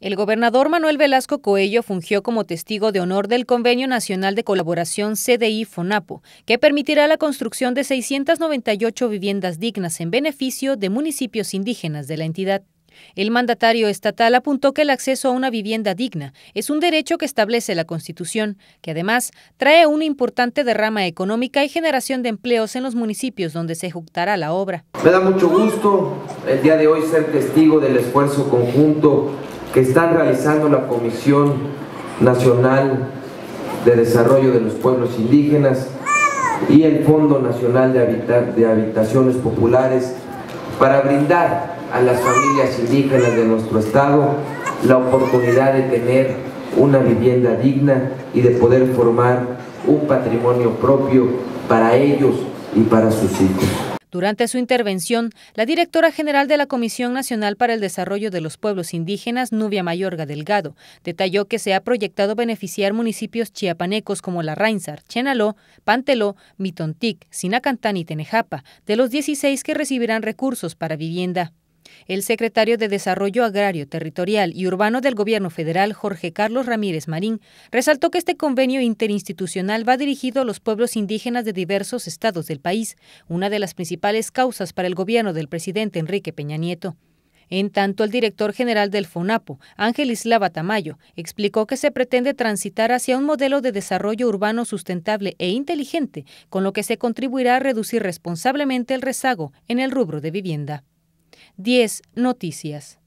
El gobernador Manuel Velasco Coello fungió como testigo de honor del Convenio Nacional de Colaboración CDI-FONAPO, que permitirá la construcción de 698 viviendas dignas en beneficio de municipios indígenas de la entidad. El mandatario estatal apuntó que el acceso a una vivienda digna es un derecho que establece la Constitución, que además trae una importante derrama económica y generación de empleos en los municipios donde se ejecutará la obra. Me da mucho gusto el día de hoy ser testigo del esfuerzo conjunto que están realizando la Comisión Nacional de Desarrollo de los Pueblos Indígenas y el Fondo Nacional de, de Habitaciones Populares para brindar a las familias indígenas de nuestro Estado la oportunidad de tener una vivienda digna y de poder formar un patrimonio propio para ellos y para sus hijos. Durante su intervención, la directora general de la Comisión Nacional para el Desarrollo de los Pueblos Indígenas, Nubia Mayorga Delgado, detalló que se ha proyectado beneficiar municipios chiapanecos como La Rainsar, Chenaló, Panteló, Mitontic, Sinacantán y Tenejapa, de los 16 que recibirán recursos para vivienda. El secretario de Desarrollo Agrario, Territorial y Urbano del Gobierno Federal, Jorge Carlos Ramírez Marín, resaltó que este convenio interinstitucional va dirigido a los pueblos indígenas de diversos estados del país, una de las principales causas para el gobierno del presidente Enrique Peña Nieto. En tanto, el director general del FONAPO, Ángel Islava Tamayo, explicó que se pretende transitar hacia un modelo de desarrollo urbano sustentable e inteligente, con lo que se contribuirá a reducir responsablemente el rezago en el rubro de vivienda. 10 Noticias.